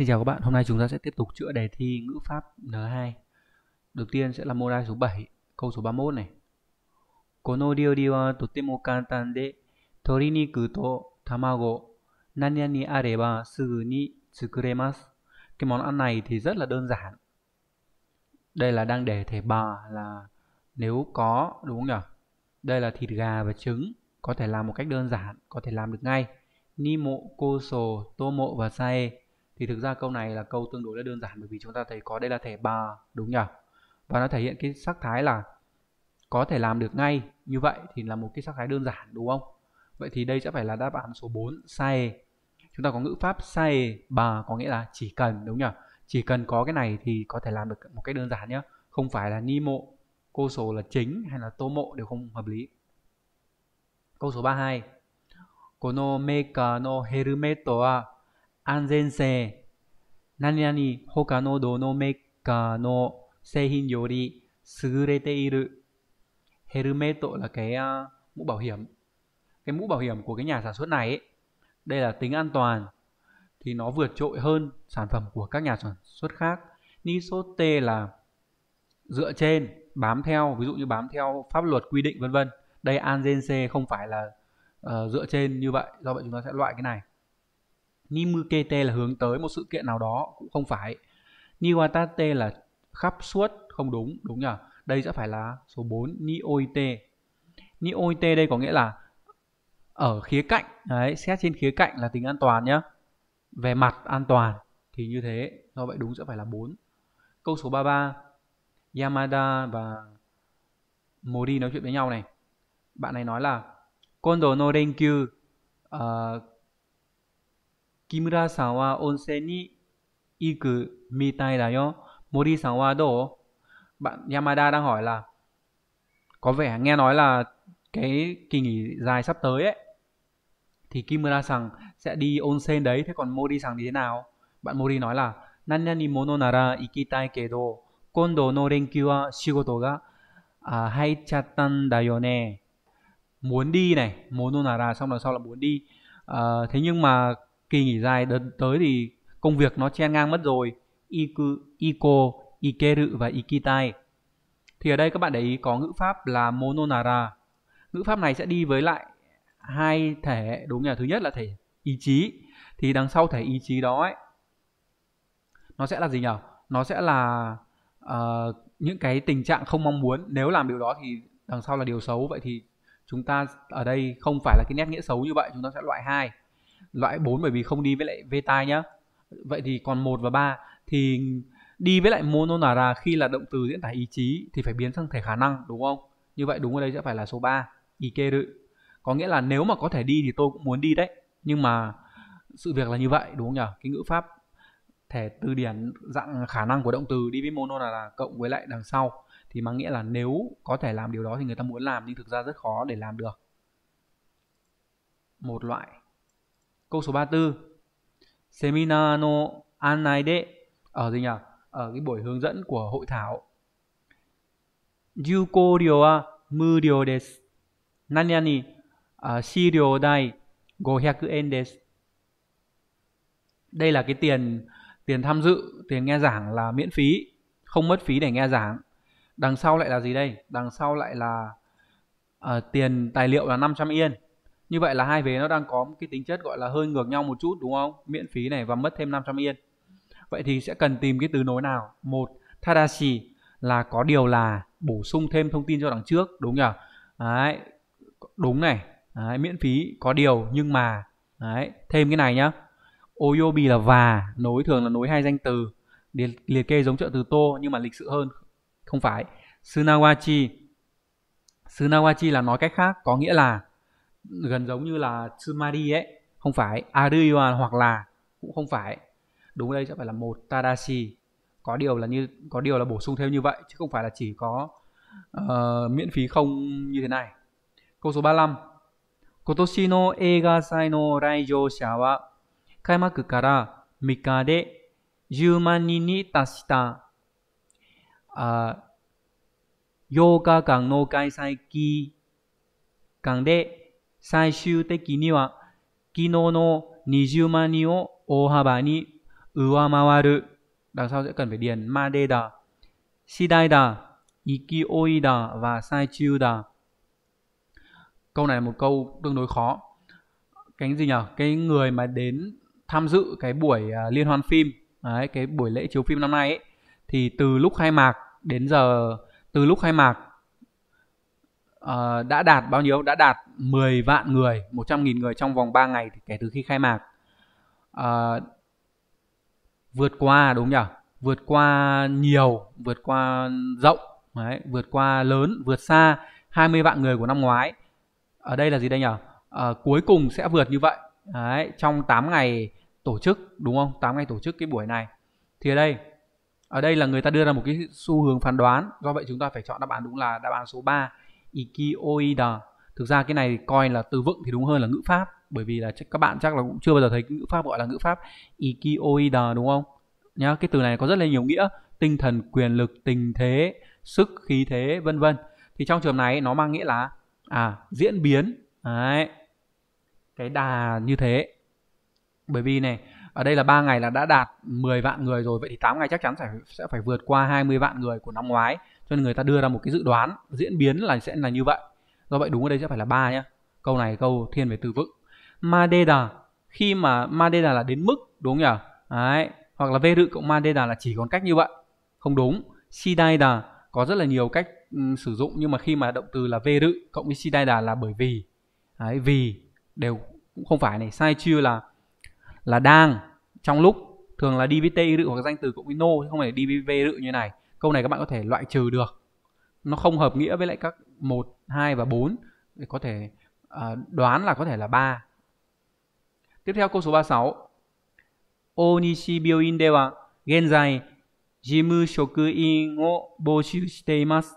Xin chào các bạn, hôm nay chúng ta sẽ tiếp tục chữa đề thi ngữ pháp N2 Đầu tiên sẽ là môn số 7, câu số 31 này Kono ryori wa ờ, totemo kantan de Toriniku to tamago Nanya ni areba sugu ni tsukuremasu Cái món ăn này thì rất là đơn giản Đây là đang để thể bà là nếu có, đúng không nhỉ? Đây là thịt gà và trứng Có thể làm một cách đơn giản, có thể làm được ngay Nimo, koso, tomo và sae thì thực ra câu này là câu tương đối là đơn giản bởi vì chúng ta thấy có đây là thẻ bà đúng nhỉ và nó thể hiện cái sắc thái là có thể làm được ngay như vậy thì là một cái sắc thái đơn giản đúng không vậy thì đây sẽ phải là đáp án số 4 sai chúng ta có ngữ pháp sai bà có nghĩa là chỉ cần đúng nhỉ chỉ cần có cái này thì có thể làm được một cái đơn giản nhé không phải là ni mộ cô số là chính hay là tô mộ đều không hợp lý câu số 32 kono meka no helmet 安全性何々他のどのメーカーの製品より優れている helmet là cái mũ bảo hiểm cái mũ bảo hiểm của cái nhà sản xuất này ấy, đây là tính an toàn thì nó vượt trội hơn sản phẩm của các nhà sản xuất khác nisote là dựa trên bám theo ví dụ như bám theo pháp luật quy định vân vân đây angenc không phải là uh, dựa trên như vậy do vậy chúng ta sẽ loại cái này Nimukete là hướng tới một sự kiện nào đó cũng không phải. Niwatate là khắp suốt không đúng, đúng nhỉ? Đây sẽ phải là số 4 Nioite. Nioite đây có nghĩa là ở khía cạnh, đấy, xét trên khía cạnh là tính an toàn nhé. Về mặt an toàn thì như thế, do vậy đúng sẽ phải là 4. Câu số 33 Yamada và Mori nói chuyện với nhau này. Bạn này nói là Kondo no renkyu uh, ờ, 木村さんは温泉に行くみたいだよ. Mori san wa do? Bạn Yamada đang hỏi là có vẻ nghe nói là cái kỳ nghỉ dài sắp tới ấy thì Kimura sang sẽ đi onsen đấy thế còn Mori sang thì thế nào? Bạn Mori nói là nanyani mono nara ikitai kedo kondo no renkyu wa shigoto ga à, haichatan da yo ne. Muốn đi này, mono nara xong rồi sau là muốn đi. À, thế nhưng mà kỳ nghỉ dài đến tới thì công việc nó chen ngang mất rồi iku iko ikeru và ikitai thì ở đây các bạn để ý có ngữ pháp là mononara ngữ pháp này sẽ đi với lại hai thể đúng nhỉ thứ nhất là thể ý chí thì đằng sau thể ý chí đó ấy nó sẽ là gì nhỉ nó sẽ là uh, những cái tình trạng không mong muốn nếu làm điều đó thì đằng sau là điều xấu vậy thì chúng ta ở đây không phải là cái nét nghĩa xấu như vậy chúng ta sẽ loại hai loại 4 bởi vì không đi với lại tai nhá vậy thì còn một và ba thì đi với lại mononara khi là động từ diễn tả ý chí thì phải biến sang thể khả năng đúng không như vậy đúng ở đây sẽ phải là số 3 ikeru có nghĩa là nếu mà có thể đi thì tôi cũng muốn đi đấy nhưng mà sự việc là như vậy đúng không nhỉ cái ngữ pháp thể từ điển dạng khả năng của động từ đi với mono là cộng với lại đằng sau thì mang nghĩa là nếu có thể làm điều đó thì người ta muốn làm nhưng thực ra rất khó để làm được một loại Câu số 34. Seminar no anai de ở gì nhỉ? Ở cái buổi hướng dẫn của hội thảo. Yuko ryo wa muryo desu. Nani nani à, shiryo dai 500 yen desu. Đây là cái tiền tiền tham dự, tiền nghe giảng là miễn phí, không mất phí để nghe giảng. Đằng sau lại là gì đây? Đằng sau lại là uh, tiền tài liệu là 500 yên như vậy là hai vế nó đang có một cái tính chất gọi là hơi ngược nhau một chút đúng không? Miễn phí này và mất thêm 500 yên. Vậy thì sẽ cần tìm cái từ nối nào? Một, Tadashi là có điều là bổ sung thêm thông tin cho đằng trước đúng nhỉ? Đấy, đúng này. Đấy, miễn phí có điều nhưng mà đấy, thêm cái này nhá. Oyobi là và, nối thường là nối hai danh từ liệt, liệt kê giống trợ từ tô nhưng mà lịch sự hơn. Không phải. Sunawachi Sunawachi là nói cách khác có nghĩa là gần giống như là tsumari ấy không phải ari hoặc là cũng không phải đúng đây sẽ phải là một tadashi có điều là như có điều là bổ sung thêm như vậy chứ không phải là chỉ có uh, miễn phí không như thế này câu số 35 Kotoshi no eiga sai no raijo sha wa kaimaku kara mika à, de 10万人に達した、あ8日間の開催期間で最終的には昨日の20万人を大幅に上回る。Đằng sau sẽ cần phải điền Madeda, Shidaida, Ikioida và Saichiuda. Câu này là một câu tương đối khó. Cái gì nhỉ? Cái người mà đến tham dự cái buổi à, liên hoan phim, đấy, cái buổi lễ chiếu phim năm nay ấy, thì từ lúc khai mạc đến giờ từ lúc khai mạc Ờ, đã đạt bao nhiêu? Đã đạt 10 vạn người, 100.000 người trong vòng 3 ngày kể từ khi khai mạc. Uh, vượt qua đúng nhỉ? Vượt qua nhiều, vượt qua rộng, đấy, vượt qua lớn, vượt xa 20 vạn người của năm ngoái. Ở đây là gì đây nhỉ? Uh, cuối cùng sẽ vượt như vậy. Đấy, trong 8 ngày tổ chức đúng không? 8 ngày tổ chức cái buổi này. Thì ở đây ở đây là người ta đưa ra một cái xu hướng phán đoán, do vậy chúng ta phải chọn đáp án đúng là đáp án số 3. Ikioida thực ra cái này coi là từ vựng thì đúng hơn là ngữ pháp bởi vì là các bạn chắc là cũng chưa bao giờ thấy ngữ pháp gọi là ngữ pháp Ikioida đúng không nhá cái từ này có rất là nhiều nghĩa tinh thần quyền lực tình thế sức khí thế vân vân thì trong trường này nó mang nghĩa là à diễn biến đấy cái đà như thế bởi vì này ở đây là 3 ngày là đã đạt 10 vạn người rồi vậy thì 8 ngày chắc chắn phải sẽ phải vượt qua 20 vạn người của năm ngoái cho nên người ta đưa ra một cái dự đoán diễn biến là sẽ là như vậy do vậy đúng ở đây sẽ phải là ba nhá câu này câu thiên về từ vựng madeda khi mà madeda là đến mức đúng nhỉ đấy hoặc là veru cộng madeda là chỉ còn cách như vậy không đúng shidaida có rất là nhiều cách um, sử dụng nhưng mà khi mà động từ là veru cộng với shidaida là bởi vì đấy, vì đều cũng không phải này sai chưa là là đang trong lúc thường là đi với t hoặc danh từ cộng với no chứ không phải đi với veru như này câu này các bạn có thể loại trừ được nó không hợp nghĩa với lại các 1, 2 và 4 thì có thể uh, đoán là có thể là 3 tiếp theo câu số 36 Onishi Bioin dewa genzai jimu shokuin wo boshu shite imasu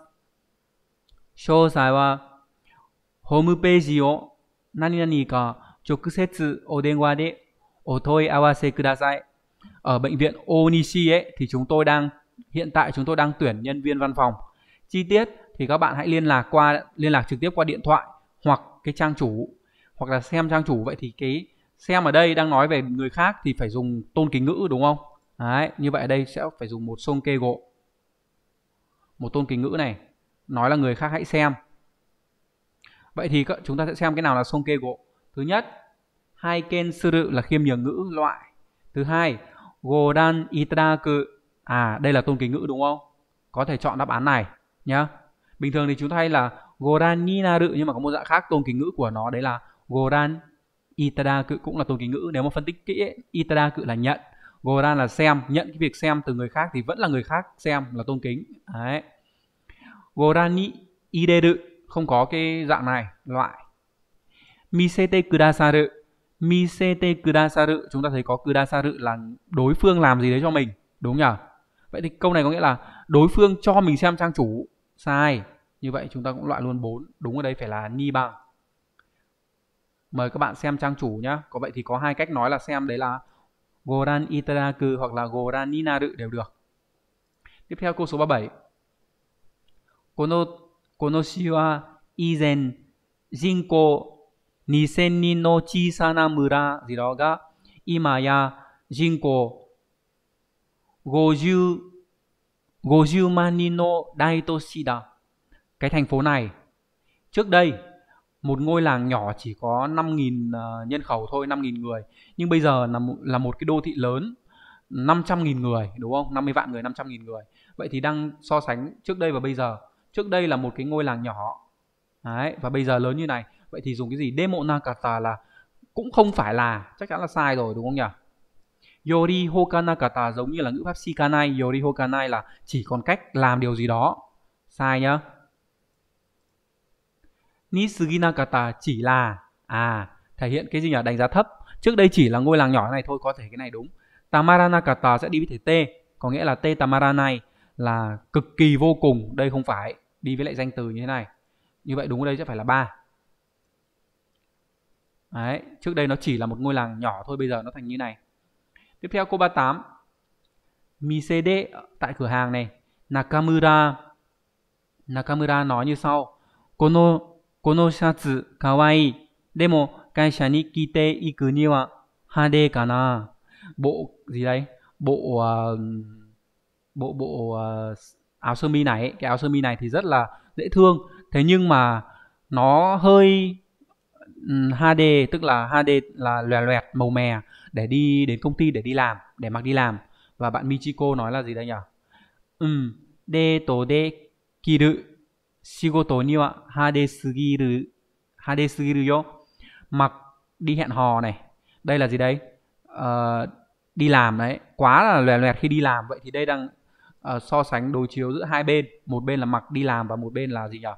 ở bệnh viện Onishi ấy thì chúng tôi đang hiện tại chúng tôi đang tuyển nhân viên văn phòng. Chi tiết thì các bạn hãy liên lạc qua liên lạc trực tiếp qua điện thoại hoặc cái trang chủ hoặc là xem trang chủ vậy thì cái xem ở đây đang nói về người khác thì phải dùng tôn kính ngữ đúng không? Đấy, như vậy ở đây sẽ phải dùng một sông kê gộ. Một tôn kính ngữ này nói là người khác hãy xem. Vậy thì chúng ta sẽ xem cái nào là sông kê gộ. Thứ nhất, hai ken sư là khiêm nhường ngữ loại. Thứ hai, godan itadaku À đây là tôn kính ngữ đúng không? Có thể chọn đáp án này nhá. Bình thường thì chúng ta hay là goran ni nhưng mà có một dạng khác tôn kính ngữ của nó đấy là goran itada cũng là tôn kính ngữ nếu mà phân tích kỹ ấy, là nhận goran là xem nhận cái việc xem từ người khác thì vẫn là người khác xem là tôn kính đấy goran ni ideru không có cái dạng này loại misete kudasaru misete kudasaru chúng ta thấy có kudasaru là đối phương làm gì đấy cho mình đúng nhỉ vậy thì câu này có nghĩa là đối phương cho mình xem trang chủ sai như vậy chúng ta cũng loại luôn 4 đúng ở đây phải là ni bằng mời các bạn xem trang chủ nhá có vậy thì có hai cách nói là xem đấy là goran itaraku hoặc là goran ninaru đều được tiếp theo câu số 37 kono konoshi wa izen jinko 2000人の小さな村 gì đó ga imaya jinko Goju Goju Manino Daitoshida cái thành phố này trước đây một ngôi làng nhỏ chỉ có 5.000 à, nhân khẩu thôi 5.000 người nhưng bây giờ là một, là một cái đô thị lớn 500.000 người đúng không 50 vạn người 500.000 người vậy thì đang so sánh trước đây và bây giờ trước đây là một cái ngôi làng nhỏ Đấy, và bây giờ lớn như này vậy thì dùng cái gì demo nakata là cũng không phải là chắc chắn là sai rồi đúng không nhỉ Yori hokanakata giống như là ngữ pháp shikanai Yori hokanai là chỉ còn cách làm điều gì đó Sai nhá Nisuginakata chỉ là À thể hiện cái gì nhỉ đánh giá thấp Trước đây chỉ là ngôi làng nhỏ này thôi Có thể cái này đúng Tamaranakata sẽ đi với thể T Có nghĩa là T tamaranai là cực kỳ vô cùng Đây không phải Đi với lại danh từ như thế này Như vậy đúng ở đây sẽ phải là ba Đấy, trước đây nó chỉ là một ngôi làng nhỏ thôi bây giờ nó thành như này. Tiếp theo câu 38. Misede tại cửa hàng này. Nakamura. Nakamura nói như sau. Kono kono shatsu kawaii. Demo kaisha ni kite iku ni wa hade kana. Bộ gì đấy? Bộ uh, bộ bộ uh, áo sơ mi này, cái áo sơ mi này thì rất là dễ thương. Thế nhưng mà nó hơi ừ, HD tức là HD là loè loẹt màu mè để đi đến công ty để đi làm để mặc đi làm và bạn Michiko nói là gì đây nhỉ? Ừ, de to de kiru shigoto ni wa hade sugiru hade sugiru yo. Mặc đi hẹn hò này. Đây là gì đấy? Uh, ờ, đi làm đấy, quá là lòe loẹt khi đi làm. Vậy thì đây đang uh, so sánh đối chiếu giữa hai bên, một bên là mặc đi làm và một bên là gì nhỉ?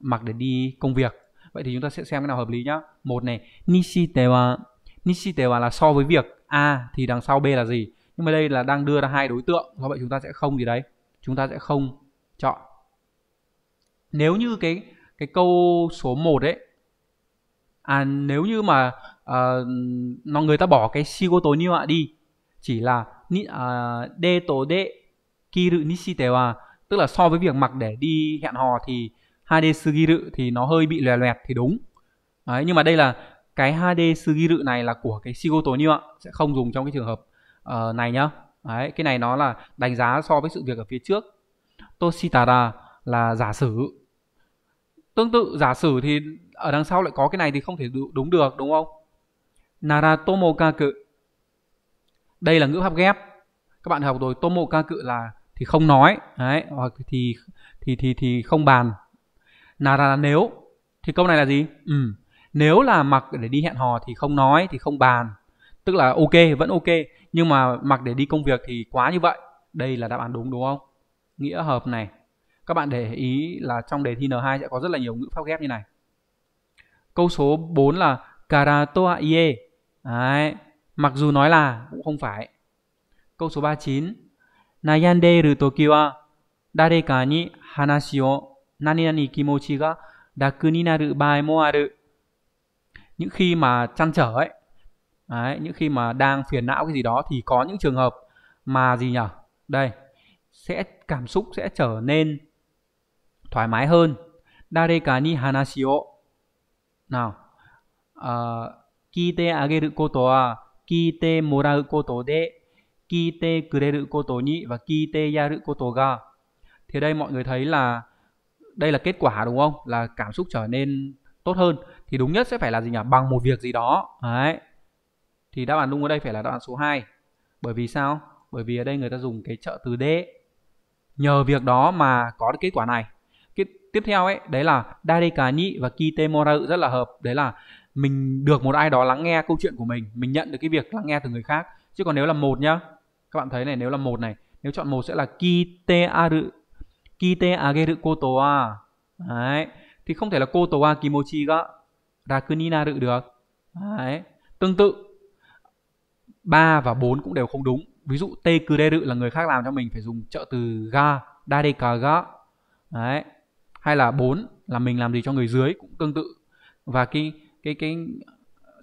Mặc để đi công việc. Vậy thì chúng ta sẽ xem cái nào hợp lý nhá. Một này, nishi wa Nishite là so với việc A thì đằng sau B là gì. Nhưng mà đây là đang đưa ra hai đối tượng, do vậy chúng ta sẽ không gì đấy. Chúng ta sẽ không chọn. Nếu như cái cái câu số 1 ấy à nếu như mà uh, nó người ta bỏ cái shigoto ni wa đi chỉ là ni uh, à, de to de kiru nishite wa tức là so với việc mặc để đi hẹn hò thì hai de sugiru thì nó hơi bị lòe loẹt thì đúng Đấy, nhưng mà đây là cái HD dự này là của cái Shigotoniu ạ sẽ không dùng trong cái trường hợp uh, này nhá Đấy, cái này nó là đánh giá so với sự việc ở phía trước Toshitara là giả sử tương tự giả sử thì ở đằng sau lại có cái này thì không thể đúng được đúng không Nara Tomokaku đây là ngữ pháp ghép các bạn học rồi Tomokaku là thì không nói đấy hoặc thì thì thì thì không bàn Nara là nếu thì câu này là gì ừ nếu là mặc để đi hẹn hò thì không nói thì không bàn tức là ok vẫn ok nhưng mà mặc để đi công việc thì quá như vậy đây là đáp án đúng đúng không nghĩa hợp này các bạn để ý là trong đề thi N2 sẽ có rất là nhiều ngữ pháp ghép như này câu số 4 là karatoa ie Đấy. mặc dù nói là cũng không phải câu số 39 nayande ru tokyo wa dare ka ni hanashi o nani nani kimochi ga daku ni naru bae mo aru những khi mà chăn trở ấy đấy, những khi mà đang phiền não cái gì đó thì có những trường hợp mà gì nhở đây sẽ cảm xúc sẽ trở nên thoải mái hơn dareka ni hanashi o nào ờ, kite ageru koto wa kite morau koto de kite kureru koto ni và kite yaru koto ga thì đây mọi người thấy là đây là kết quả đúng không là cảm xúc trở nên tốt hơn thì đúng nhất sẽ phải là gì nhỉ bằng một việc gì đó đấy thì đáp án đúng ở đây phải là đáp án số 2 bởi vì sao bởi vì ở đây người ta dùng cái trợ từ d nhờ việc đó mà có được kết quả này cái tiếp theo ấy đấy là dare cá nhị và kite moraru rất là hợp đấy là mình được một ai đó lắng nghe câu chuyện của mình mình nhận được cái việc lắng nghe từ người khác chứ còn nếu là một nhá các bạn thấy này nếu là một này nếu chọn một sẽ là kite aru kite ageru koto wa đấy thì không thể là koto wa kimochi ga Rakunina dự được Đấy. tương tự 3 và 4 cũng đều không đúng ví dụ tê cư đê kureru là người khác làm cho mình phải dùng trợ từ ga đa dadeka ga đấy hay là 4 là mình làm gì cho người dưới cũng tương tự và cái cái cái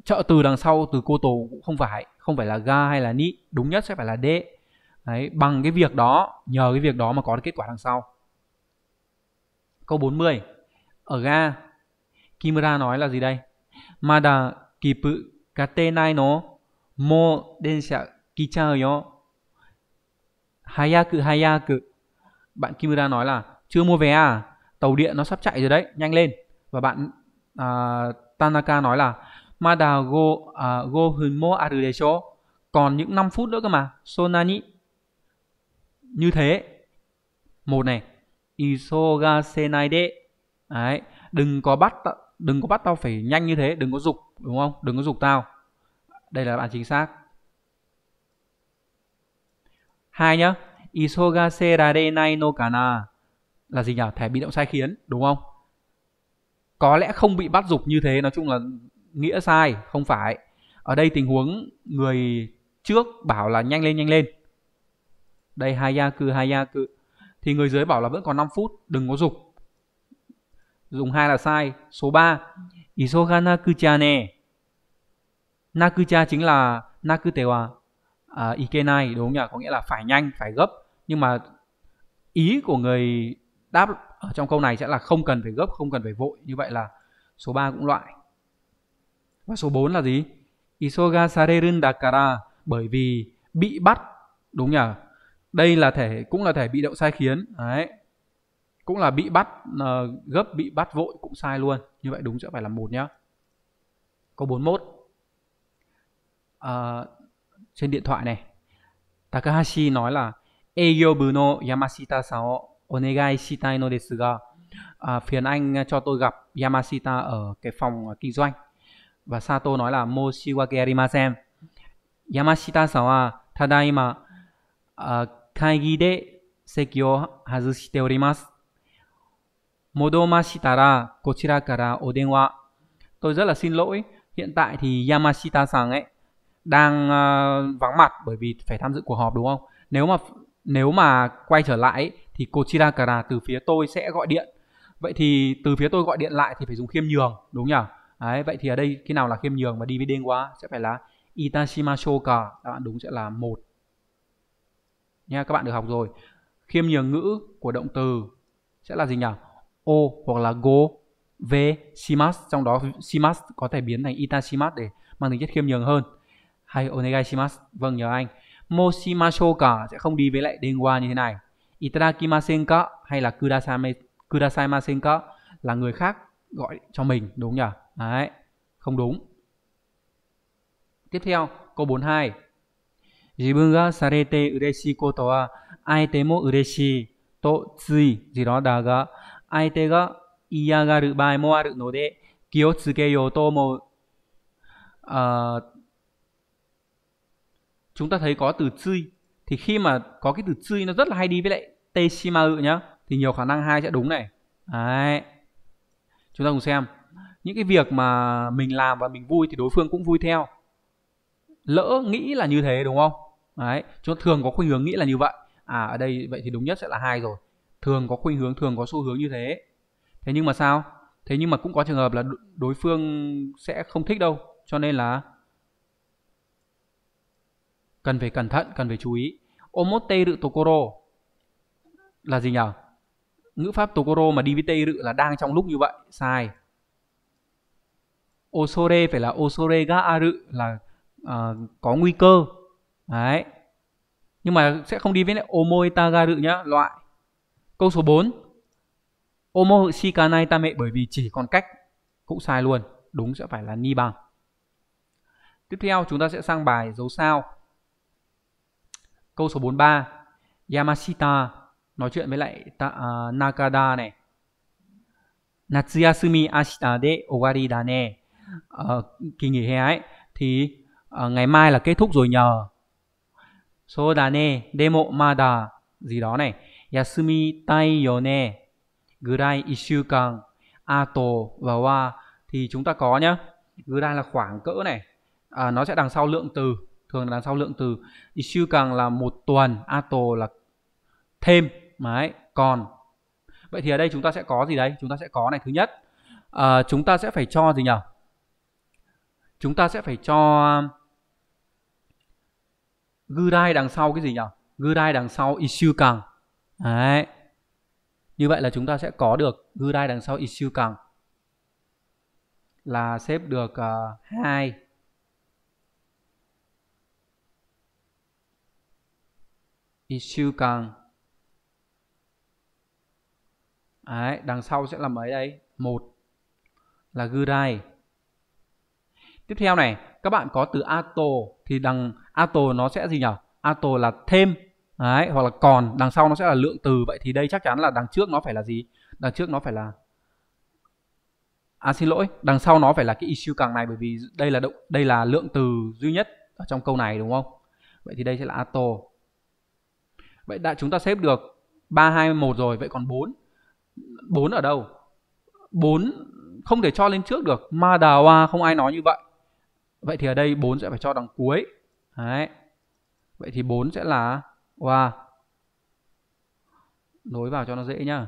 trợ từ đằng sau từ cô tổ cũng không phải không phải là ga hay là ni đúng nhất sẽ phải là đê đấy bằng cái việc đó nhờ cái việc đó mà có được kết quả đằng sau câu 40 ở ga Kimura nói là gì đây? Mada kipu katenai no mo densha kichau yo. Hayaku hayaku. Bạn Kimura nói là chưa mua vé à? Tàu điện nó sắp chạy rồi đấy, nhanh lên. Và bạn uh, Tanaka nói là Mada go uh, à, go hunmo aru desho. Còn những 5 phút nữa cơ mà. Sonani. Như thế. Một này. Isogasenai de. Đấy, đừng có bắt đừng có bắt tao phải nhanh như thế đừng có dục đúng không đừng có dục tao đây là bạn chính xác hai nhá isogaserarei no kana là gì nhỉ thẻ bị động sai khiến đúng không có lẽ không bị bắt dục như thế nói chung là nghĩa sai không phải ở đây tình huống người trước bảo là nhanh lên nhanh lên đây hai hai gia gia hayaku thì người dưới bảo là vẫn còn 5 phút đừng có dục dùng hai là sai số 3 isoga nakucha ne nakucha chính là nakute wa à, ikenai đúng không nhỉ có nghĩa là phải nhanh phải gấp nhưng mà ý của người đáp ở trong câu này sẽ là không cần phải gấp không cần phải vội như vậy là số 3 cũng loại và số 4 là gì isoga sarerun dakara bởi vì bị bắt đúng nhỉ đây là thể cũng là thể bị động sai khiến đấy cũng là bị bắt ờ, gấp bị bắt vội cũng sai luôn như vậy đúng sẽ phải là một nhá câu 41 uh, ờ, trên điện thoại này Takahashi nói là Eyo Bruno Yamashita sao onegai shitai no desu ga à, phiền anh cho tôi gặp Yamashita ở cái phòng kinh doanh và Sato nói là moshiwake arimasen Yamashita sao wa à? tadaima ờ, kaigi de seki o hazushite orimasu Modomashitara kochirakara o Odenwa. Tôi rất là xin lỗi, hiện tại thì Yamashita rằng ấy đang uh, vắng mặt bởi vì phải tham dự cuộc họp đúng không? Nếu mà nếu mà quay trở lại ấy, thì Kochirakara từ phía tôi sẽ gọi điện. Vậy thì từ phía tôi gọi điện lại thì phải dùng khiêm nhường đúng nhỉ? Đấy, vậy thì ở đây khi nào là khiêm nhường và đi với đen quá sẽ phải là Itashimashoka. Đáp án đúng sẽ là một. Nha các bạn được học rồi. Khiêm nhường ngữ của động từ sẽ là gì nhỉ? o hoặc là go v shimas trong đó shimas có thể biến thành Ita itashimas để mang tính chất khiêm nhường hơn hay Onega shimas vâng nhớ anh moshimasho cả sẽ không đi với lại denwa như thế này itadakimasen ka hay là kudasai kudasaimasen ka là người khác gọi cho mình đúng nhỉ đấy không đúng tiếp theo câu 42 Jibun ga sarete ureshi koto wa aite mo ureshi to tsui gì đó da ga 相手が嫌がる場合もあるので気をつけようと思う。À, chúng ta thấy có từ chui thì khi mà có cái từ chui nó rất là hay đi với lại teshimaru nhá thì nhiều khả năng hai sẽ đúng này. Đấy. Chúng ta cùng xem những cái việc mà mình làm và mình vui thì đối phương cũng vui theo. Lỡ nghĩ là như thế đúng không? Đấy, chúng ta thường có khuynh hướng nghĩ là như vậy. À ở đây vậy thì đúng nhất sẽ là hai rồi thường có khuynh hướng thường có xu hướng như thế thế nhưng mà sao thế nhưng mà cũng có trường hợp là đối phương sẽ không thích đâu cho nên là cần phải cẩn thận cần phải chú ý omote rự tokoro là gì nhỉ ngữ pháp tokoro mà đi với dvt rự là đang trong lúc như vậy sai osore phải là osore ga aru là uh, có nguy cơ đấy nhưng mà sẽ không đi với lại omoita ga rự nhá loại Câu số 4. Omo hự si mẹ bởi vì chỉ còn cách cũng sai luôn. Đúng sẽ phải là ni bằng. Tiếp theo chúng ta sẽ sang bài dấu sao. Câu số 43. Yamashita nói chuyện với lại ta, uh, Nakada này. Natsuyasumi ashita de owari da ne. Ờ, kỳ nghỉ hè ấy thì uh, ngày mai là kết thúc rồi nhờ. So da ne demo mada gì đó này 休みたいよねぐらい1週間 a tổ và wa thì chúng ta có nhá là khoảng cỡ này à, nó sẽ đằng sau lượng từ thường là đằng sau lượng từ issue là một tuần a là thêm đấy còn vậy thì ở đây chúng ta sẽ có gì đấy chúng ta sẽ có này thứ nhất à, chúng ta sẽ phải cho gì nhỉ chúng ta sẽ phải cho um, gurai đằng sau cái gì nhỉ gurai đằng sau issue Đấy. Như vậy là chúng ta sẽ có được gư đai đằng sau issue count là xếp được uh, ờ, 2 issue càng Đấy, đằng sau sẽ là mấy đây? Một là gudai. Tiếp theo này, các bạn có từ ato thì đằng ato nó sẽ gì nhỉ? Ato là thêm Đấy, hoặc là còn đằng sau nó sẽ là lượng từ vậy thì đây chắc chắn là đằng trước nó phải là gì đằng trước nó phải là à xin lỗi đằng sau nó phải là cái issue càng này bởi vì đây là động đây là lượng từ duy nhất ở trong câu này đúng không vậy thì đây sẽ là ato vậy đã chúng ta xếp được ba hai một rồi vậy còn bốn bốn ở đâu bốn không thể cho lên trước được ma đà không ai nói như vậy vậy thì ở đây bốn sẽ phải cho đằng cuối đấy vậy thì bốn sẽ là qua nối vào cho nó dễ nhá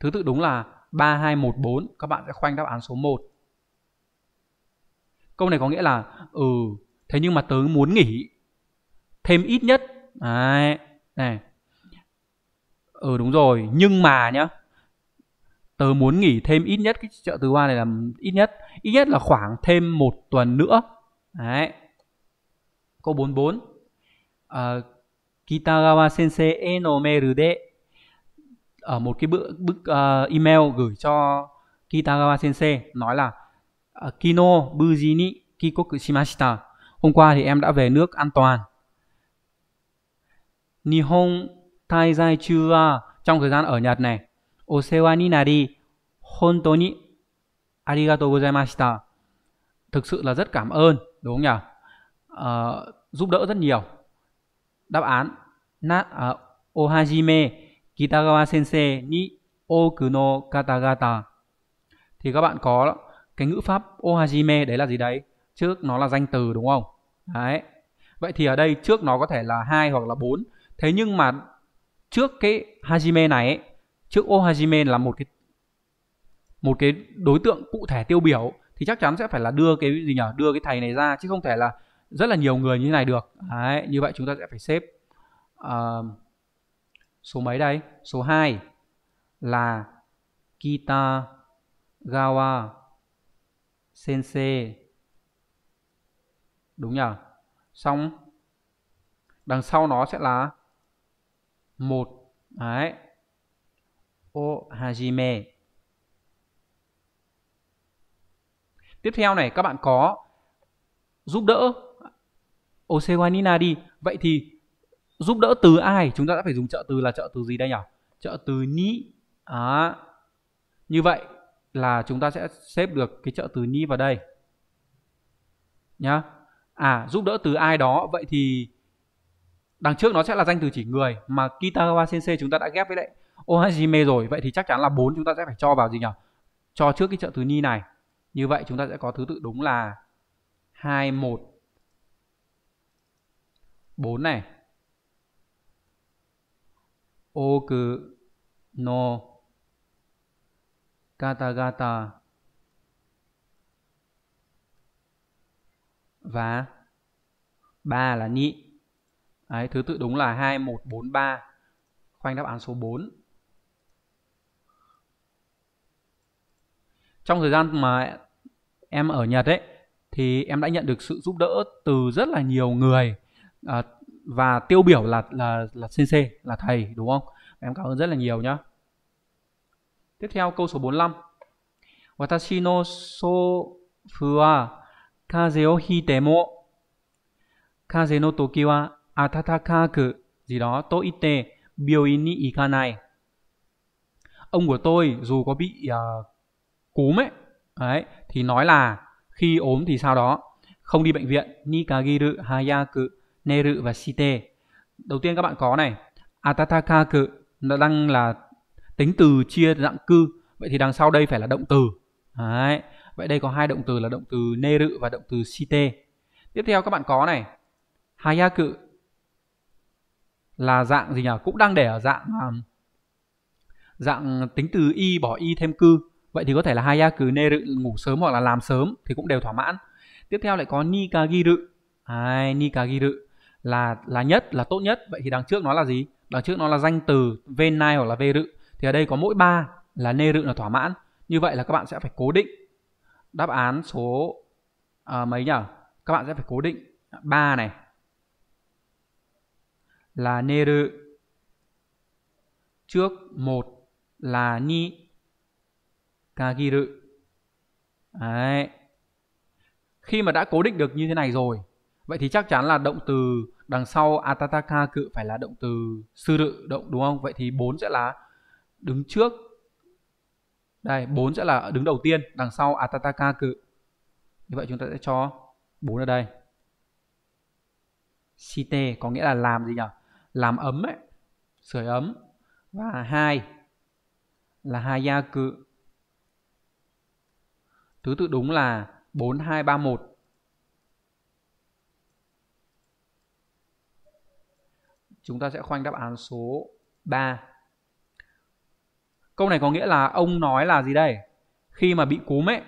thứ tự đúng là 3214 các bạn sẽ khoanh đáp án số 1 câu này có nghĩa là ừ thế nhưng mà tớ muốn nghỉ thêm ít nhất Đấy, này ừ đúng rồi nhưng mà nhá tớ muốn nghỉ thêm ít nhất cái trợ từ qua này là ít nhất ít nhất là khoảng thêm một tuần nữa đấy Câu 44. Uh, Kitagawa Sensei eno mail de ở à, một cái bức, bức uh, email gửi cho Kitagawa Sensei nói là à, Kino buji ni kikoku shimashita. Hôm qua thì em đã về nước an toàn. Nihon taizai chu trong thời gian ở Nhật này. Osewa ni nari hontou ni arigatou gozaimashita. Thực sự là rất cảm ơn, đúng không nhỉ? Uh, giúp đỡ rất nhiều đáp án na à, ohajime kitagawa sensei ni oku no katagata thì các bạn có cái ngữ pháp ohajime đấy là gì đấy trước nó là danh từ đúng không đấy vậy thì ở đây trước nó có thể là hai hoặc là bốn thế nhưng mà trước cái hajime này ấy, trước ohajime là một cái một cái đối tượng cụ thể tiêu biểu thì chắc chắn sẽ phải là đưa cái gì nhở đưa cái thầy này ra chứ không thể là rất là nhiều người như thế này được Đấy, như vậy chúng ta sẽ phải xếp uh, số mấy đây số 2 là Kita Gawa Sensei đúng nhỉ xong đằng sau nó sẽ là một đấy o hajime tiếp theo này các bạn có giúp đỡ OC đi. Vậy thì giúp đỡ từ ai? Chúng ta đã phải dùng trợ từ là trợ từ gì đây nhỉ? Trợ từ ni. À. Như vậy là chúng ta sẽ xếp được cái trợ từ ni vào đây. Nhá. À, giúp đỡ từ ai đó. Vậy thì đằng trước nó sẽ là danh từ chỉ người mà Kitagawa sensei chúng ta đã ghép với lại Ohajime rồi. Vậy thì chắc chắn là bốn chúng ta sẽ phải cho vào gì nhỉ? Cho trước cái trợ từ ni này. Như vậy chúng ta sẽ có thứ tự đúng là 21 4 này Oku no Katagata và 3 là nhị. Đấy, thứ tự đúng là 2 1 4 3. Khoanh đáp án số 4. Trong thời gian mà em ở Nhật ấy thì em đã nhận được sự giúp đỡ từ rất là nhiều người à, và tiêu biểu là là là CC là thầy đúng không? Em cảm ơn rất là nhiều nhá. Tiếp theo câu số 45. Watashi no sofu wa kaze o hitemo kaze no toki wa atatakaku gì đó toite byoin ni ikanai. Ông của tôi dù có bị uh, cúm ấy, đấy, thì nói là khi ốm thì sao đó không đi bệnh viện ni nikagiru hayaku Neru và Site. Đầu tiên các bạn có này, Atataka cự nó đang là tính từ chia dạng cư. Vậy thì đằng sau đây phải là động từ. Đấy. Vậy đây có hai động từ là động từ Neru và động từ Site. Tiếp theo các bạn có này, cự là dạng gì nhỉ? Cũng đang để ở dạng à, dạng tính từ y bỏ y thêm cư. Vậy thì có thể là cự Neru ngủ sớm hoặc là làm sớm thì cũng đều thỏa mãn. Tiếp theo lại có Nikagiru. Ai, Nikagiru là là nhất là tốt nhất vậy thì đằng trước nó là gì đằng trước nó là danh từ v venai hoặc là verự thì ở đây có mỗi ba là nê rự là thỏa mãn như vậy là các bạn sẽ phải cố định đáp án số à, mấy nhỉ các bạn sẽ phải cố định ba này là nê rự trước một là ni kagiru Đấy. khi mà đã cố định được như thế này rồi vậy thì chắc chắn là động từ đằng sau atataka cự phải là động từ sư tự động đúng không vậy thì bốn sẽ là đứng trước đây bốn sẽ là đứng đầu tiên đằng sau atataka cự như vậy chúng ta sẽ cho bốn ở đây Site có nghĩa là làm gì nhỉ? Làm ấm ấy, sưởi ấm. Và hai là hai gia cự. Thứ tự đúng là bốn hai ba một Chúng ta sẽ khoanh đáp án số 3. Câu này có nghĩa là ông nói là gì đây? Khi mà bị cúm ấy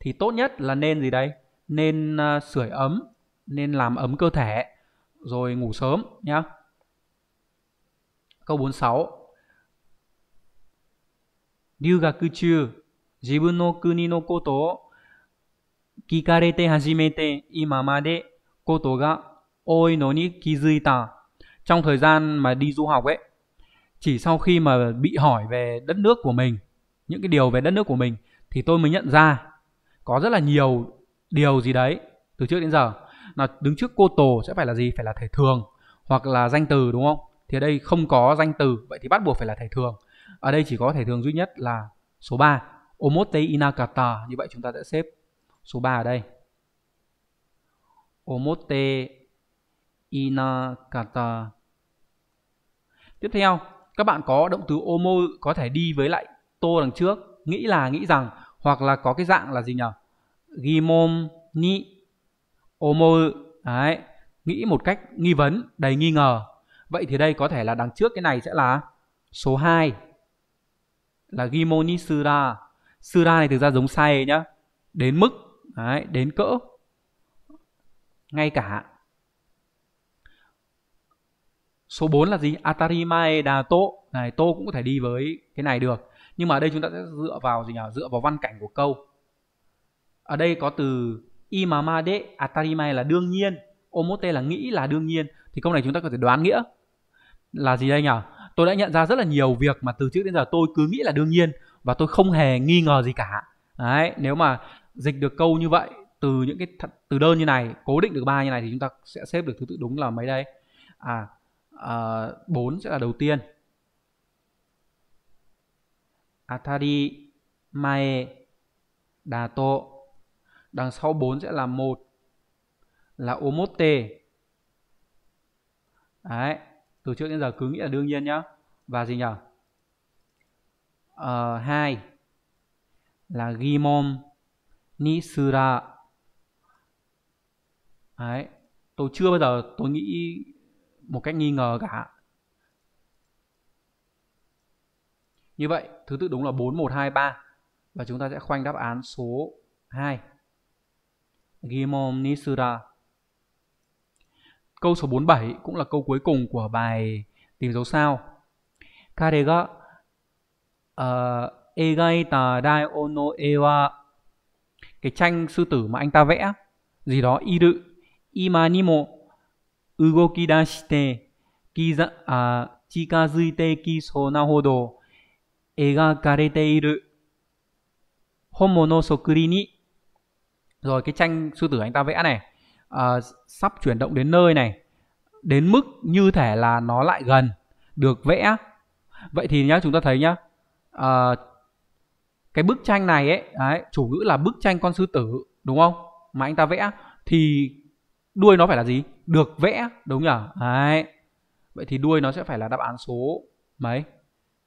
thì tốt nhất là nên gì đây? Nên uh, sưởi ấm, nên làm ấm cơ thể rồi ngủ sớm nhá. Câu 46. Ryugaku chu jibun no kuni no koto 聞かれて初めて今までことが多いのに気づいた。trong thời gian mà đi du học ấy chỉ sau khi mà bị hỏi về đất nước của mình những cái điều về đất nước của mình thì tôi mới nhận ra có rất là nhiều điều gì đấy từ trước đến giờ là đứng trước cô tổ sẽ phải là gì phải là thể thường hoặc là danh từ đúng không thì ở đây không có danh từ vậy thì bắt buộc phải là thể thường ở đây chỉ có thể thường duy nhất là số 3 omote inakata như vậy chúng ta sẽ xếp số 3 ở đây omote inakata tiếp theo các bạn có động từ omo có thể đi với lại tô đằng trước nghĩ là nghĩ rằng hoặc là có cái dạng là gì nhỉ Gimon ni omo đấy nghĩ một cách nghi vấn đầy nghi ngờ vậy thì đây có thể là đằng trước cái này sẽ là số 2 là gimon ni sura sura này thực ra giống say nhá đến mức đấy, đến cỡ ngay cả Số 4 là gì? Atari Maeda To. Này, To cũng có thể đi với cái này được. Nhưng mà ở đây chúng ta sẽ dựa vào gì nhỉ? Dựa vào văn cảnh của câu. Ở đây có từ Imamade Atari Mae là đương nhiên. Omote là nghĩ là đương nhiên. Thì câu này chúng ta có thể đoán nghĩa. Là gì đây nhỉ? Tôi đã nhận ra rất là nhiều việc mà từ trước đến giờ tôi cứ nghĩ là đương nhiên. Và tôi không hề nghi ngờ gì cả. Đấy, nếu mà dịch được câu như vậy từ những cái th- từ đơn như này cố định được ba như này thì chúng ta sẽ xếp được thứ tự đúng là mấy đây à à, ờ, 4 sẽ là đầu tiên Atari Mae Dato. Đằng sau 4 sẽ là một Là Omote Đấy Từ trước đến giờ cứ nghĩ là đương nhiên nhá Và gì nhở à, ờ, 2 Là Gimon Nisura Đấy Tôi chưa bao giờ tôi nghĩ một cách nghi ngờ cả như vậy thứ tự đúng là 4123 và chúng ta sẽ khoanh đáp án số 2 Gimom Nisura Câu số 47 cũng là câu cuối cùng của bài tìm dấu sao Kare ga uh, ờ, Egaita Dai Ono Ewa Cái tranh sư tử mà anh ta vẽ Gì đó y đự Imanimo 動き出して近づいてきそうなほど描かれている本物そくりに rồi cái tranh sư tử anh ta vẽ này à, sắp chuyển động đến nơi này đến mức như thể là nó lại gần được vẽ vậy thì nhá chúng ta thấy nhá à, cái bức tranh này ấy đấy, chủ ngữ là bức tranh con sư tử đúng không mà anh ta vẽ thì đuôi nó phải là gì được vẽ đúng nhở đấy vậy thì đuôi nó sẽ phải là đáp án số mấy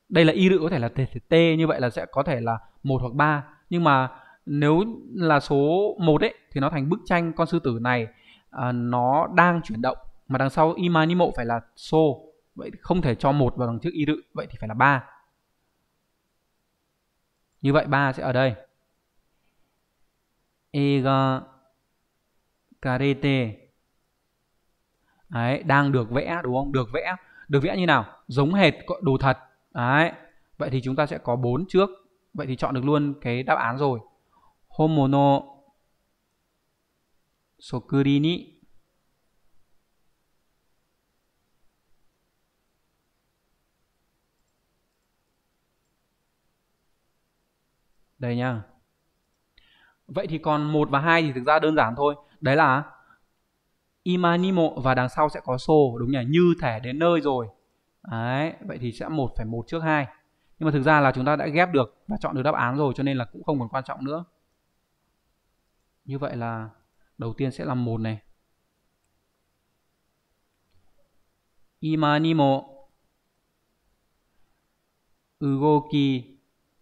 đây là y rự có thể là t, t như vậy là sẽ có thể là một hoặc ba nhưng mà nếu là số 1 ấy thì nó thành bức tranh con sư tử này à, nó đang chuyển động mà đằng sau mộ phải là so vậy không thể cho một vào đằng trước y rự vậy thì phải là ba như vậy ba sẽ ở đây carete Đấy, đang được vẽ đúng không? Được vẽ. Được vẽ như nào? Giống hệt đồ thật. Đấy. Vậy thì chúng ta sẽ có 4 trước. Vậy thì chọn được luôn cái đáp án rồi. Homono sokuri Đây nha. Vậy thì còn một và hai thì thực ra đơn giản thôi đấy là imanimo và đằng sau sẽ có so đúng nhỉ như thể đến nơi rồi đấy vậy thì sẽ một phải một trước hai nhưng mà thực ra là chúng ta đã ghép được và chọn được đáp án rồi cho nên là cũng không còn quan trọng nữa như vậy là đầu tiên sẽ là một này imanimo ugoki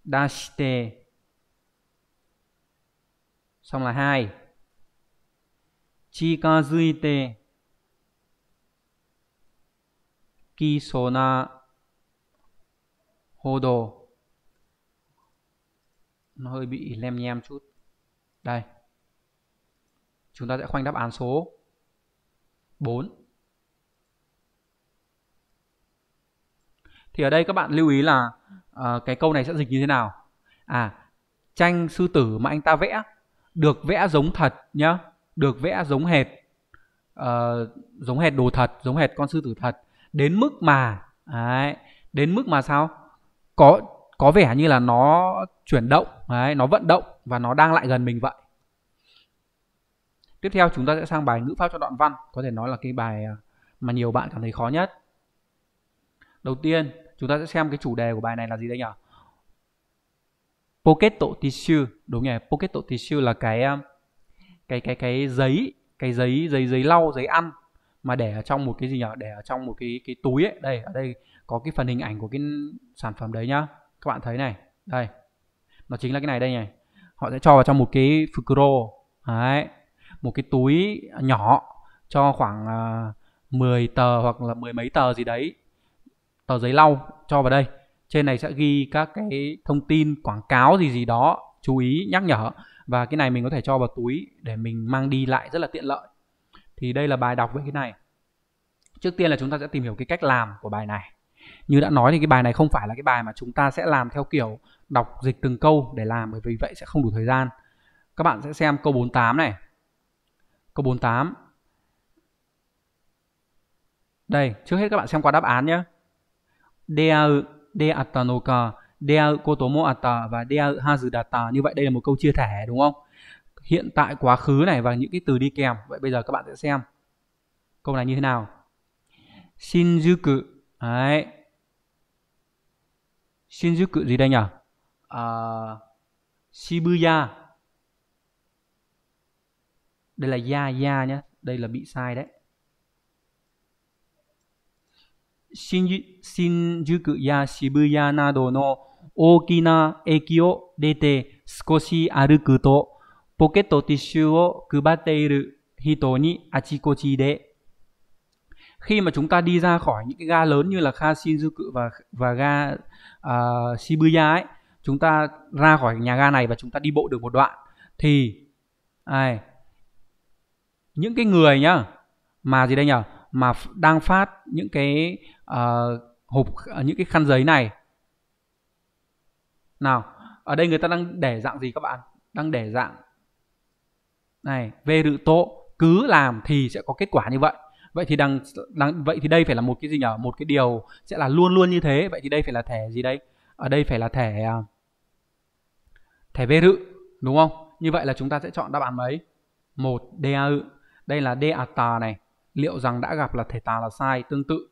dashite xong là hai duy 近づいてきそうなほど nó hơi bị lem nhem chút đây chúng ta sẽ khoanh đáp án số 4 thì ở đây các bạn lưu ý là uh, cái câu này sẽ dịch như thế nào à tranh sư tử mà anh ta vẽ được vẽ giống thật nhá được vẽ giống hệt uh, giống hệt đồ thật giống hệt con sư tử thật đến mức mà đấy, đến mức mà sao có có vẻ như là nó chuyển động đấy, nó vận động và nó đang lại gần mình vậy tiếp theo chúng ta sẽ sang bài ngữ pháp cho đoạn văn có thể nói là cái bài à, mà nhiều bạn cảm thấy khó nhất đầu tiên chúng ta sẽ xem cái chủ đề của bài này là gì đây nhỉ pocket tissue đúng nhỉ pocket tissue là cái à, cái cái cái giấy cái giấy giấy giấy lau giấy ăn mà để ở trong một cái gì nhỉ để ở trong một cái cái túi ấy đây ở đây có cái phần hình ảnh của cái sản phẩm đấy nhá các bạn thấy này đây nó chính là cái này đây này họ sẽ cho vào trong một cái fukuro đấy một cái túi nhỏ cho khoảng uh, à, 10 tờ hoặc là mười mấy tờ gì đấy tờ giấy lau cho vào đây trên này sẽ ghi các cái thông tin quảng cáo gì gì đó chú ý nhắc nhở và cái này mình có thể cho vào túi để mình mang đi lại rất là tiện lợi thì đây là bài đọc về cái này trước tiên là chúng ta sẽ tìm hiểu cái cách làm của bài này như đã nói thì cái bài này không phải là cái bài mà chúng ta sẽ làm theo kiểu đọc dịch từng câu để làm bởi vì vậy sẽ không đủ thời gian các bạn sẽ xem câu 48 này câu 48 đây trước hết các bạn xem qua đáp án nhé de de Deatanoka Deau Kotomo Atta và Deau Hazudata. Như vậy đây là một câu chia thẻ đúng không? Hiện tại quá khứ này và những cái từ đi kèm. Vậy bây giờ các bạn sẽ xem câu này như thế nào. Shinjuku. Đấy. Shinjuku gì đây nhỉ? À, Shibuya. Đây là ya ya nhé. Đây là bị sai đấy. Shinjuku ya Shibuya nado no 大きな駅を出て少し歩くと、ポケットティッシュを配っている人にあちこちで。Khi mà chúng ta đi ra khỏi những cái ga lớn như là ga Shinjuku và và ga uh, à, Shibuya ấy, chúng ta ra khỏi nhà ga này và chúng ta đi bộ được một đoạn thì ai những cái người nhá mà gì đây nhở mà đang phát những cái uh, hộp những cái khăn giấy này nào ở đây người ta đang để dạng gì các bạn đang để dạng này về dự tố cứ làm thì sẽ có kết quả như vậy vậy thì đằng, đằng vậy thì đây phải là một cái gì nhở một cái điều sẽ là luôn luôn như thế vậy thì đây phải là thẻ gì đây ở đây phải là thẻ à, thẻ về dự đúng không như vậy là chúng ta sẽ chọn đáp án mấy một da ự đây là da tà này liệu rằng đã gặp là thể tà là sai tương tự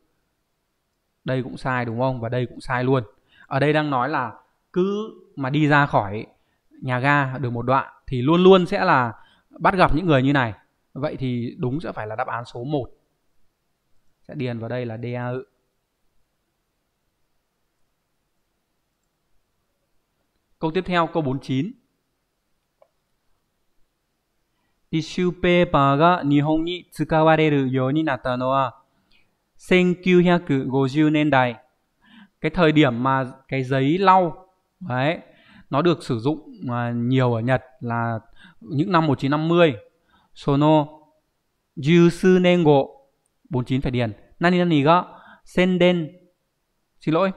đây cũng sai đúng không và đây cũng sai luôn ở đây đang nói là cứ mà đi ra khỏi nhà ga được một đoạn thì luôn luôn sẽ là bắt gặp những người như này vậy thì đúng sẽ phải là đáp án số 1 sẽ điền vào đây là DA ự Câu tiếp theo câu 49 Tissue paper が日本に使われるようになったのは1950年代。Cái thời điểm mà cái giấy lau đấy nó được sử dụng à, nhiều ở Nhật là những năm 1950 sono jusu nengo 49 phải điền nani nani ga senden xin lỗi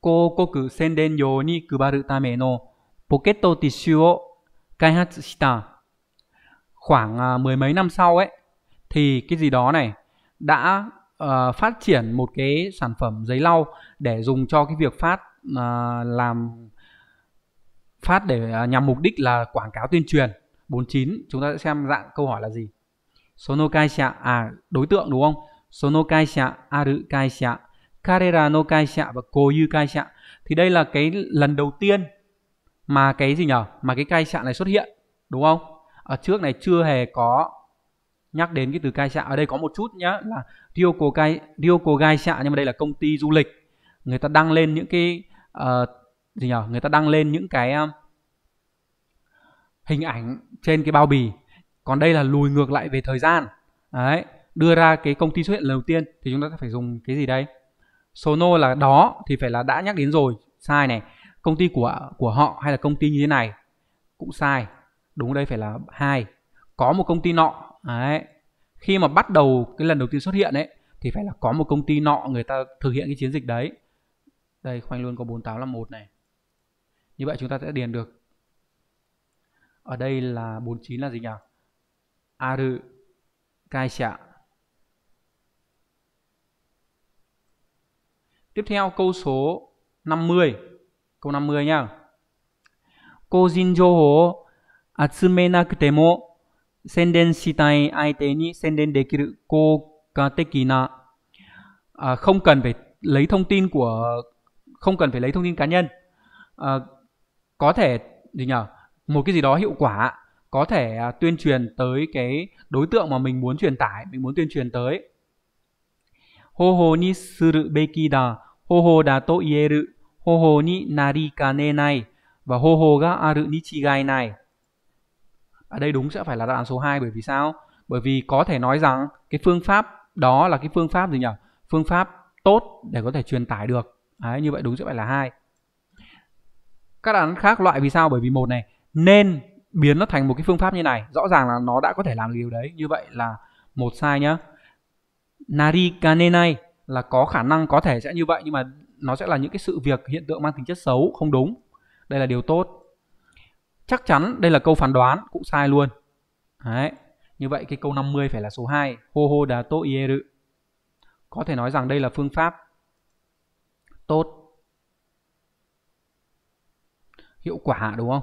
cô cô cử senden yo ni kubaru tame no poketo tissue o kaihatsu shita khoảng à, mười mấy năm sau ấy thì cái gì đó này đã uh, phát triển một cái sản phẩm giấy lau để dùng cho cái việc phát à, làm phát để à, nhằm mục đích là quảng cáo tuyên truyền 49 chúng ta sẽ xem dạng câu hỏi là gì sono kaisha à đối tượng đúng không sono kaisha aru kai kaisha karera no kaisha và koyu kai kaisha thì đây là cái lần đầu tiên mà cái gì nhở mà cái kai kaisha này xuất hiện đúng không ở trước này chưa hề có nhắc đến cái từ cai xạ ở đây có một chút nhá là Ryoko Gai Ryoko Gai xạ nhưng mà đây là công ty du lịch người ta đăng lên những cái uh, gì nhỉ người ta đăng lên những cái uh, hình ảnh trên cái bao bì còn đây là lùi ngược lại về thời gian đấy đưa ra cái công ty xuất hiện lần đầu tiên thì chúng ta phải dùng cái gì đây sono là đó thì phải là đã nhắc đến rồi sai này công ty của của họ hay là công ty như thế này cũng sai đúng đây phải là hai có một công ty nọ đấy khi mà bắt đầu cái lần đầu tiên xuất hiện ấy thì phải là có một công ty nọ người ta thực hiện cái chiến dịch đấy đây khoanh luôn có 4851 này. Như vậy chúng ta sẽ điền được. Ở đây là 49 là gì nhỉ? Aru kai kaisha. Tiếp theo câu số 50. Câu 50 nhá. Kojin jōhō wo atsume nakute mo senden senden ni 宣伝したい相手に宣伝できる効果的な à, không cần phải lấy thông tin của không cần phải lấy thông tin cá nhân à, có thể gì nhở một cái gì đó hiệu quả có thể à, tuyên truyền tới cái đối tượng mà mình muốn truyền tải mình muốn tuyên truyền tới ho ho ni suru beki da hoho da to ieru ho ni nari kane nai và ho ho ga aru ni chigai nai ở đây đúng sẽ phải là đáp án số 2 bởi vì sao bởi vì có thể nói rằng cái phương pháp đó là cái phương pháp gì nhỉ phương pháp tốt để có thể truyền tải được Đấy, như vậy đúng sẽ phải là hai các đáp án khác loại vì sao bởi vì một này nên biến nó thành một cái phương pháp như này rõ ràng là nó đã có thể làm điều đấy như vậy là một sai nhá nari kanenai là có khả năng có thể sẽ như vậy nhưng mà nó sẽ là những cái sự việc hiện tượng mang tính chất xấu không đúng đây là điều tốt chắc chắn đây là câu phán đoán cũng sai luôn đấy như vậy cái câu 50 phải là số 2 hoho da to ieru có thể nói rằng đây là phương pháp tốt hiệu quả đúng không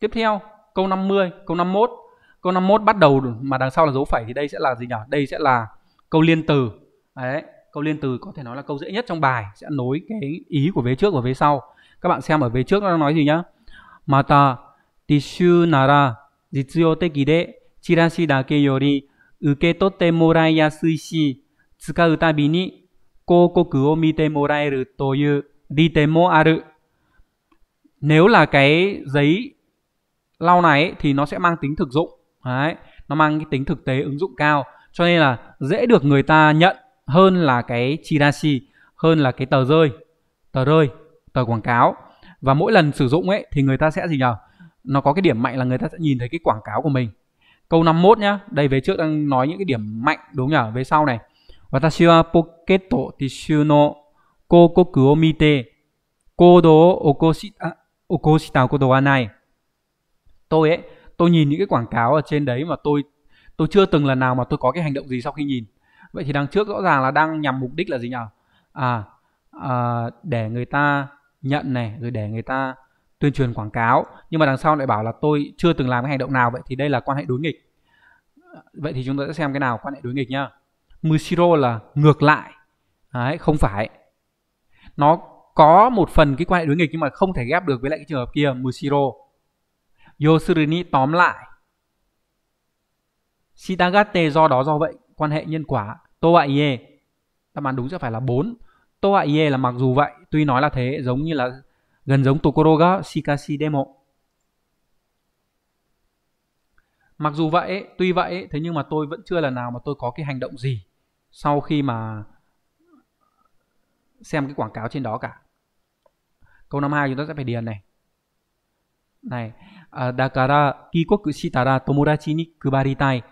tiếp theo câu 50 câu 51 câu 51 bắt đầu mà đằng sau là dấu phẩy thì đây sẽ là gì nhỉ đây sẽ là câu liên từ đấy câu liên từ có thể nói là câu dễ nhất trong bài sẽ nối cái ý của vế trước và vế sau các bạn xem ở vế trước nó nói gì nhá mata tishu nara jitsuyo teki de chirashi dake yori uke morai yasui shi 使うたびに広告を見てもらえるという利点もある。Nếu là cái giấy lau này thì nó sẽ mang tính thực dụng. Đấy, nó mang cái tính thực tế ứng dụng cao. Cho nên là dễ được người ta nhận hơn là cái chirashi, hơn là cái tờ rơi, tờ rơi, tờ quảng cáo. Và mỗi lần sử dụng ấy thì người ta sẽ gì nhỉ? Nó có cái điểm mạnh là người ta sẽ nhìn thấy cái quảng cáo của mình. Câu 51 nhá, đây về trước đang nói những cái điểm mạnh đúng nhỉ? Về sau này 私はポケットティッシュの広告を見て行動を起こした起こしたことがない。Tôi ấy, tôi nhìn những cái quảng cáo ở trên đấy mà tôi tôi chưa từng lần nào mà tôi có cái hành động gì sau khi nhìn. Vậy thì đằng trước rõ ràng là đang nhằm mục đích là gì nhỉ? À, à để người ta nhận này rồi để người ta tuyên truyền quảng cáo nhưng mà đằng sau lại bảo là tôi chưa từng làm cái hành động nào vậy thì đây là quan hệ đối nghịch vậy thì chúng ta sẽ xem cái nào quan hệ đối nghịch nhá Mushiro là ngược lại Đấy, không phải nó có một phần cái quan hệ đối nghịch nhưng mà không thể ghép được với lại cái trường hợp kia Mushiro Yosurini tóm lại Shitagate do đó do vậy quan hệ nhân quả Toaie đáp án đúng sẽ phải là 4 Toaie là mặc dù vậy tuy nói là thế giống như là gần giống Tokoroga Shikashi Demo mặc dù vậy tuy vậy thế nhưng mà tôi vẫn chưa là nào mà tôi có cái hành động gì sau khi mà xem cái quảng cáo trên đó cả câu năm hai chúng ta sẽ phải điền này này à, dakara kikoku shitara tomodachi ni kubari tai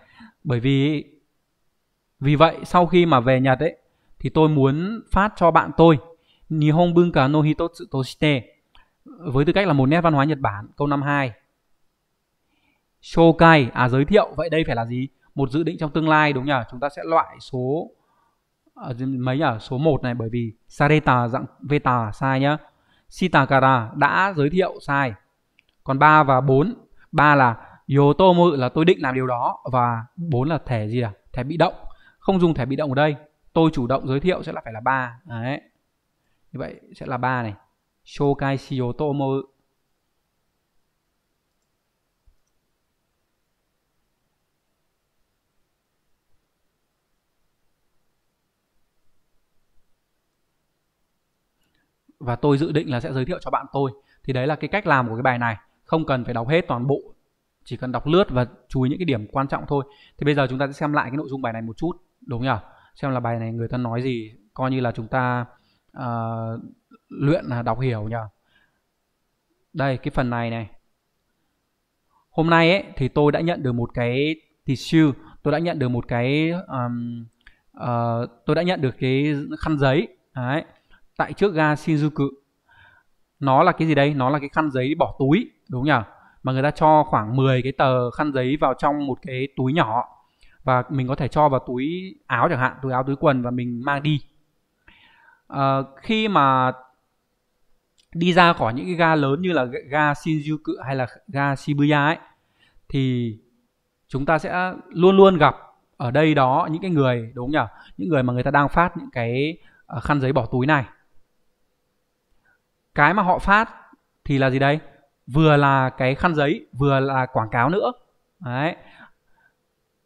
bởi vì vì vậy sau khi mà về Nhật ấy thì tôi muốn phát cho bạn tôi Nihon Bunka no Hitotsu Toshite với tư cách là một nét văn hóa Nhật Bản câu năm hai Shokai à giới thiệu vậy đây phải là gì một dự định trong tương lai đúng nhỉ chúng ta sẽ loại số à, mấy ở số 1 này bởi vì sareta dạng veta sai nhá sitakara đã giới thiệu sai còn 3 và 4 3 là yotomu là tôi định làm điều đó và 4 là thẻ gì à thẻ bị động không dùng thẻ bị động ở đây tôi chủ động giới thiệu sẽ là phải là 3 đấy như vậy sẽ là 3 này shokai shi yotomu và tôi dự định là sẽ giới thiệu cho bạn tôi thì đấy là cái cách làm của cái bài này không cần phải đọc hết toàn bộ chỉ cần đọc lướt và chú ý những cái điểm quan trọng thôi thì bây giờ chúng ta sẽ xem lại cái nội dung bài này một chút đúng nhỉ xem là bài này người ta nói gì coi như là chúng ta uh, luyện là đọc hiểu nhỉ đây cái phần này này hôm nay ấy thì tôi đã nhận được một cái tissue tôi đã nhận được một cái um, uh, tôi đã nhận được cái khăn giấy đấy tại trước ga Shinjuku nó là cái gì đây nó là cái khăn giấy bỏ túi đúng không nhỉ mà người ta cho khoảng 10 cái tờ khăn giấy vào trong một cái túi nhỏ và mình có thể cho vào túi áo chẳng hạn túi áo túi quần và mình mang đi à, khi mà đi ra khỏi những cái ga lớn như là ga Shinjuku hay là ga Shibuya ấy thì chúng ta sẽ luôn luôn gặp ở đây đó những cái người đúng không nhỉ những người mà người ta đang phát những cái ờ, khăn giấy bỏ túi này cái mà họ phát thì là gì đây vừa là cái khăn giấy vừa là quảng cáo nữa đấy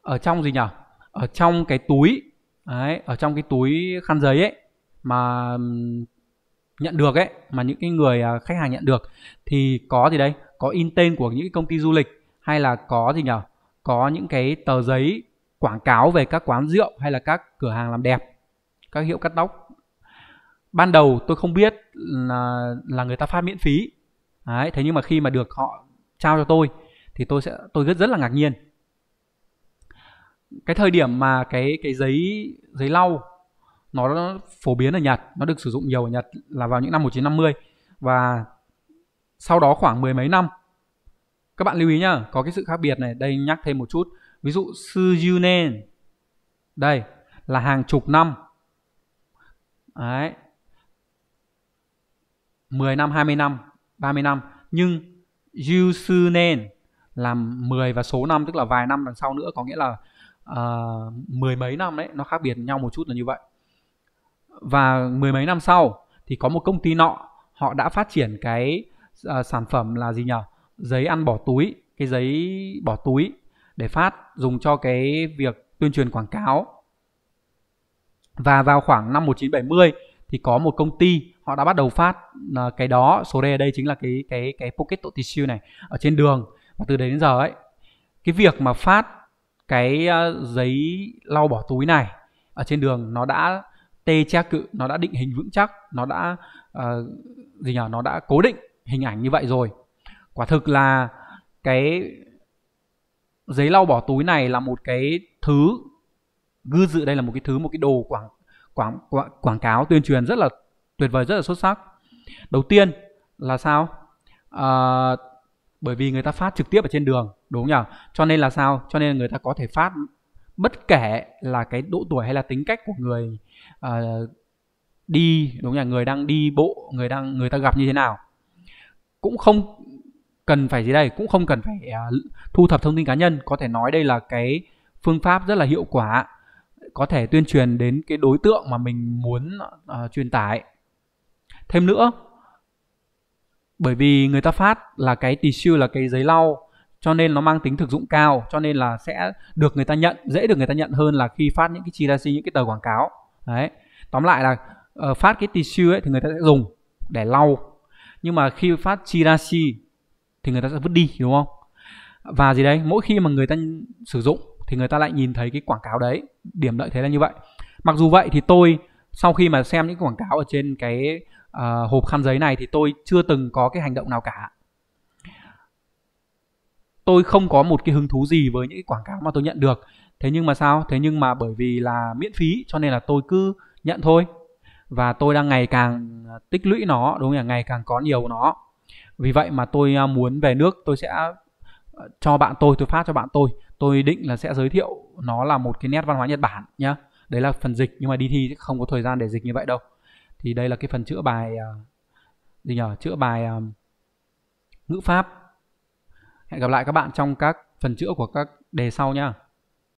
ở trong gì nhỉ ở trong cái túi đấy ở trong cái túi khăn giấy ấy mà nhận được ấy mà những cái người à, khách hàng nhận được thì có gì đây có in tên của những công ty du lịch hay là có gì nhỉ có những cái tờ giấy quảng cáo về các quán rượu hay là các cửa hàng làm đẹp các hiệu cắt tóc ban đầu tôi không biết là là người ta phát miễn phí đấy thế nhưng mà khi mà được họ trao cho tôi thì tôi sẽ tôi rất rất là ngạc nhiên cái thời điểm mà cái cái giấy giấy lau nó phổ biến ở Nhật nó được sử dụng nhiều ở Nhật là vào những năm 1950 và sau đó khoảng mười mấy năm các bạn lưu ý nhá có cái sự khác biệt này đây nhắc thêm một chút ví dụ sujunen đây là hàng chục năm đấy 10 năm, 20 năm, 30 năm. Nhưng Yusunen là 10 và số năm tức là vài năm đằng sau nữa có nghĩa là uh, mười mấy năm đấy nó khác biệt nhau một chút là như vậy và mười mấy năm sau thì có một công ty nọ họ đã phát triển cái uh, sản phẩm là gì nhỉ giấy ăn bỏ túi cái giấy bỏ túi để phát dùng cho cái việc tuyên truyền quảng cáo và vào khoảng năm 1970 thì có một công ty họ đã bắt đầu phát ờ, cái đó số đề ở đây chính là cái cái cái pocket tổ tissue này ở trên đường và từ đấy đến giờ ấy cái việc mà phát cái ờ, giấy lau bỏ túi này ở trên đường nó đã tê che cự nó đã định hình vững chắc nó đã uh, gì nhỉ nó đã cố định hình ảnh như vậy rồi quả thực là cái giấy lau bỏ túi này là một cái thứ gư dự đây là một cái thứ một cái đồ quảng quảng quảng, quảng cáo tuyên truyền rất là tuyệt vời rất là xuất sắc đầu tiên là sao à, bởi vì người ta phát trực tiếp ở trên đường đúng không nhỉ cho nên là sao cho nên người ta có thể phát bất kể là cái độ tuổi hay là tính cách của người à, đi đúng nhỉ người đang đi bộ người đang người ta gặp như thế nào cũng không cần phải gì đây cũng không cần phải à, thu thập thông tin cá nhân có thể nói đây là cái phương pháp rất là hiệu quả có thể tuyên truyền đến cái đối tượng mà mình muốn uh, truyền tải thêm nữa bởi vì người ta phát là cái tissue là cái giấy lau cho nên nó mang tính thực dụng cao cho nên là sẽ được người ta nhận dễ được người ta nhận hơn là khi phát những cái ra chirashi những cái tờ quảng cáo đấy tóm lại là uh, phát cái tissue ấy thì người ta sẽ dùng để lau nhưng mà khi phát ra chirashi thì người ta sẽ vứt đi đúng không và gì đấy mỗi khi mà người ta sử dụng thì người ta lại nhìn thấy cái quảng cáo đấy điểm lợi thế là như vậy mặc dù vậy thì tôi sau khi mà xem những quảng cáo ở trên cái uh, hộp khăn giấy này thì tôi chưa từng có cái hành động nào cả tôi không có một cái hứng thú gì với những cái quảng cáo mà tôi nhận được thế nhưng mà sao thế nhưng mà bởi vì là miễn phí cho nên là tôi cứ nhận thôi và tôi đang ngày càng à, tích lũy nó đúng là ngày càng có nhiều nó vì vậy mà tôi à, muốn về nước tôi sẽ à, cho bạn tôi tôi phát cho bạn tôi tôi định là sẽ giới thiệu nó là một cái nét văn hóa nhật bản nhá đấy là phần dịch nhưng mà đi thi không có thời gian để dịch như vậy đâu thì đây là cái phần chữa bài à, gì nhở chữa bài à, ngữ pháp hẹn gặp lại các bạn trong các phần chữa của các đề sau nha